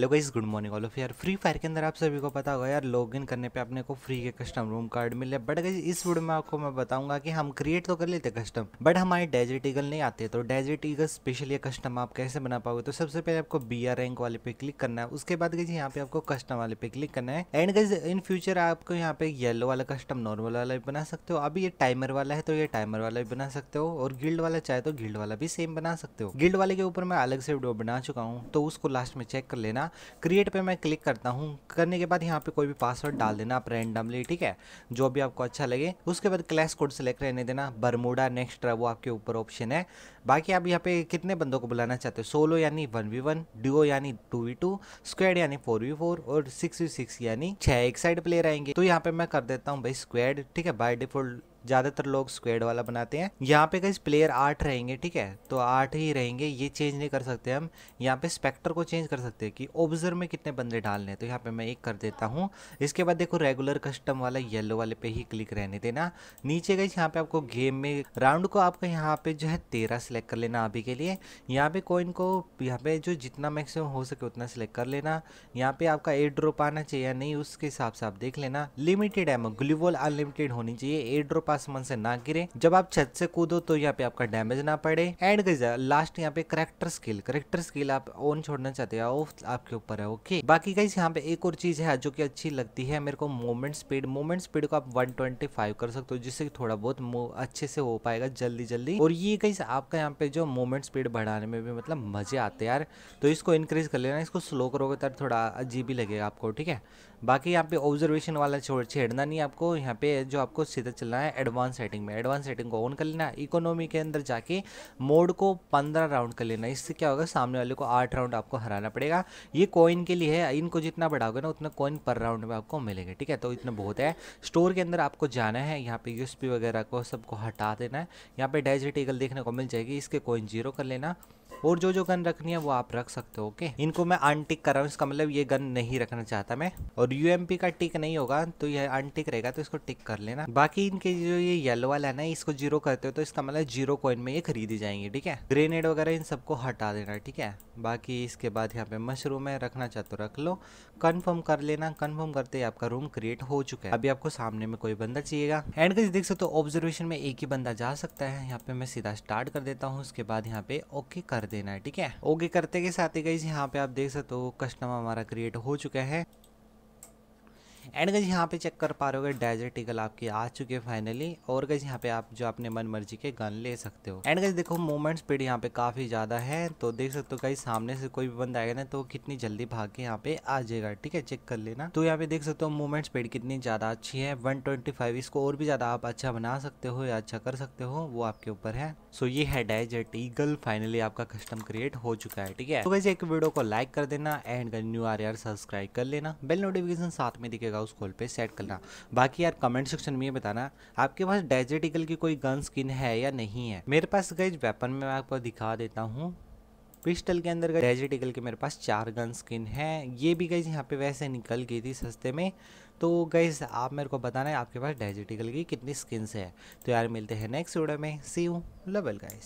hello guys good morning all of यार free fire के अंदर आप सभी को पता होगा यार लॉगिन करने पे अपने को फ्री के कस्टम रूम कार्ड मिले बट गाइस इस वीडियो में आपको मैं बताऊंगा कि हम क्रिएट तो कर लेते कस्टम बट हमारे डेजर्ट ईगल नहीं आते तो डेजर्ट ईगल स्पेशल ये कस्टम आप कैसे बना पाओगे तो सबसे पहले आपको बी आर रैंक वाले पे क्लिक करना है उसके बाद गई यहाँ पे आपको कस्टम वाले पे क्लिक करना है एंड गाइज इन फ्यूचर आपको यहाँ पे येलो वाला कस्टम नॉर्मल वाला भी बना सकते हो अभी ये टाइमर वाला है तो ये टाइमर वाला भी बना सकते हो और गिल्ड वाला चाहे तो गिल्ड वाला भी सेम बना सकते हो गिल्ड वाले के ऊपर मैं अलग से वीडियो बना चुका हूँ तो उसको लास्ट में चेक कर लेना देना क्रिएट पे मैं क्लिक करता हूँ करने के बाद यहाँ पे कोई भी पासवर्ड डाल देना आप रैंडमली ठीक है जो भी आपको अच्छा लगे उसके बाद क्लास कोड सेलेक्ट रहने देना बरमूडा नेक्स्ट वो आपके ऊपर ऑप्शन है बाकी आप यहाँ पे कितने बंदों को बुलाना चाहते हो सोलो यानी वन वी वन डिओ यानी टू वी टू स्क्वेड यानी फोर वी फोर और सिक्स वी सिक्स यानी छः एक साइड प्लेयर आएंगे तो यहाँ पे मैं कर देता हूँ भाई स्क्वेड ठीक है बाय डिफॉल्ट ज़्यादातर लोग स्क्वेड वाला बनाते हैं यहाँ पे कई प्लेयर आठ रहेंगे ठीक है तो आठ ही रहेंगे ये चेंज नहीं कर सकते हम यहाँ पे स्पेक्टर को चेंज कर सकते हैं कि ऑब्जर्व में कितने बंदे डालने हैं तो यहाँ पे मैं एक कर देता हूँ इसके बाद देखो रेगुलर कस्टम वाला येलो वाले पे ही क्लिक रहने देना नीचे गई यहाँ पे आपको गेम में राउंड को आपको यहाँ पे जो है तेरह सेलेक्ट कर लेना अभी के लिए यहाँ पे कोइन को यहाँ पे जो जितना मैक्सिमम हो सके उतना सेलेक्ट कर लेना यहाँ पे आपका एयर ड्रॉप आना चाहिए या नहीं उसके हिसाब से आप देख लेना लिमिटेड एमो ग्लूबल अनलिमिटेड होनी चाहिए एयर ड्रॉप आसमान से ना गिरे जब आप छत से कूदो तो यहाँ पे आपका डैमेज ना पड़े एंड लास्ट यहाँ पे करेक्टर स्किल करेक्टर स्किल आप ऑन छोड़ना चाहते हो आपके ऊपर है ओके बाकी गाइज यहाँ पे एक और चीज है जो की अच्छी लगती है मेरे को मूवमेंट स्पीड मूवमेंट स्पीड को आप वन कर सकते हो जिससे थोड़ा बहुत अच्छे से हो पाएगा जल्दी जल्दी और ये गाइज आपका यहाँ पे जो मूवमेंट स्पीड बढ़ाने में भी मतलब मजे आते हैं यार तो इसको इंक्रीज कर लेना इसको स्लो करोगे तो थोड़ा अजीब ही लगेगा आपको ठीक है बाकी यहाँ पे ऑब्जर्वेशन वाला छोड़ छेड़ना नहीं आपको यहाँ पे जो आपको सीधा चलना है एडवांस सेटिंग में एडवांस सेटिंग को ऑन कर लेना इकोनॉमी के अंदर जाके मोड को पंद्रह राउंड कर लेना इससे क्या होगा सामने वाले को आठ राउंड आपको हराना पड़ेगा ये कॉइन के लिए है इनको जितना बढ़ाओगे ना उतना कॉइन पर राउंड में आपको मिलेंगे ठीक है तो इतना बहुत है स्टोर के अंदर आपको जाना है यहाँ पे यूस वगैरह को सबको हटा देना है यहाँ पे डेजिटिकल देखने को मिल जाएगी इसके कॉइन जीरो कर लेना और जो जो गन रखनी है वो आप रख सकते हो ओके इनको मैं अनटिक कर रहा हूँ इसका मतलब ये गन नहीं रखना चाहता मैं और यू का टिक नहीं होगा तो ये अनटिक रहेगा तो इसको टिक कर लेना बाकी इनके जो ये येलो वाला है ना इसको जीरो करते हो तो इसका मतलब जीरो कॉइन में ये खरीदी जाएंगे ठीक है ग्रेनेड वगैरह इन सबको हटा देना ठीक है बाकी इसके बाद यहाँ पे मशरूम है रखना चाहते हो तो रख लो कन्फर्म कर लेना कन्फर्म करते ही आपका रूम क्रिएट हो चुका है अभी आपको सामने में कोई बंदा चाहिएगा एंड कैसे देख सकते हो ऑब्जर्वेशन में एक ही बंदा जा सकता है यहाँ पे मैं सीधा स्टार्ट कर देता हूँ उसके बाद यहाँ पे ओके कर कर देना है ठीक है ओके करते के साथ ही गई यहाँ पे आप देख सकते हो कस्टम हमारा क्रिएट हो चुका है एंड गज यहाँ पे चेक कर पा रहे हो डेजर्ट ईगल आपकी आ चुके हैं फाइनली और गज यहाँ पे आप जो अपने मन मर्जी के गन ले सकते हो एंड गज देखो मूवमेंट स्पीड यहाँ पे काफी ज्यादा है तो देख सकते हो कहीं सामने से कोई भी बंद आएगा ना तो कितनी जल्दी भाग के यहाँ पे आ जाएगा ठीक है चेक कर लेना तो यहाँ पे देख सकते हो मूवमेंट स्पीड कितनी ज्यादा अच्छी है वन इसको और भी ज्यादा आप अच्छा बना सकते हो या अच्छा कर सकते हो वो आपके ऊपर है सो ये है डेजर्ट ईगल फाइनली आपका कस्टम क्रिएट हो चुका है ठीक है तो वैसे एक वीडियो को लाइक कर देना एंड न्यू आर सब्सक्राइब कर लेना बेल नोटिफिकेशन साथ में दिखेगा हाउस कॉल पे सेट करना बाकी यार कमेंट सेक्शन में ये बताना आपके पास डेजर्ट ईगल की कोई गन स्किन है या नहीं है मेरे पास गई वेपन में मैं आपको दिखा देता हूँ पिस्टल के अंदर डेजर्ट ईगल के मेरे पास चार गन स्किन है ये भी गई यहाँ पे वैसे निकल गई थी सस्ते में तो गईज आप मेरे को बताना है आपके पास डेजर्ट ईगल की कितनी स्किन्स है तो यार मिलते हैं नेक्स्ट वीडियो में सी यू लवल गाइज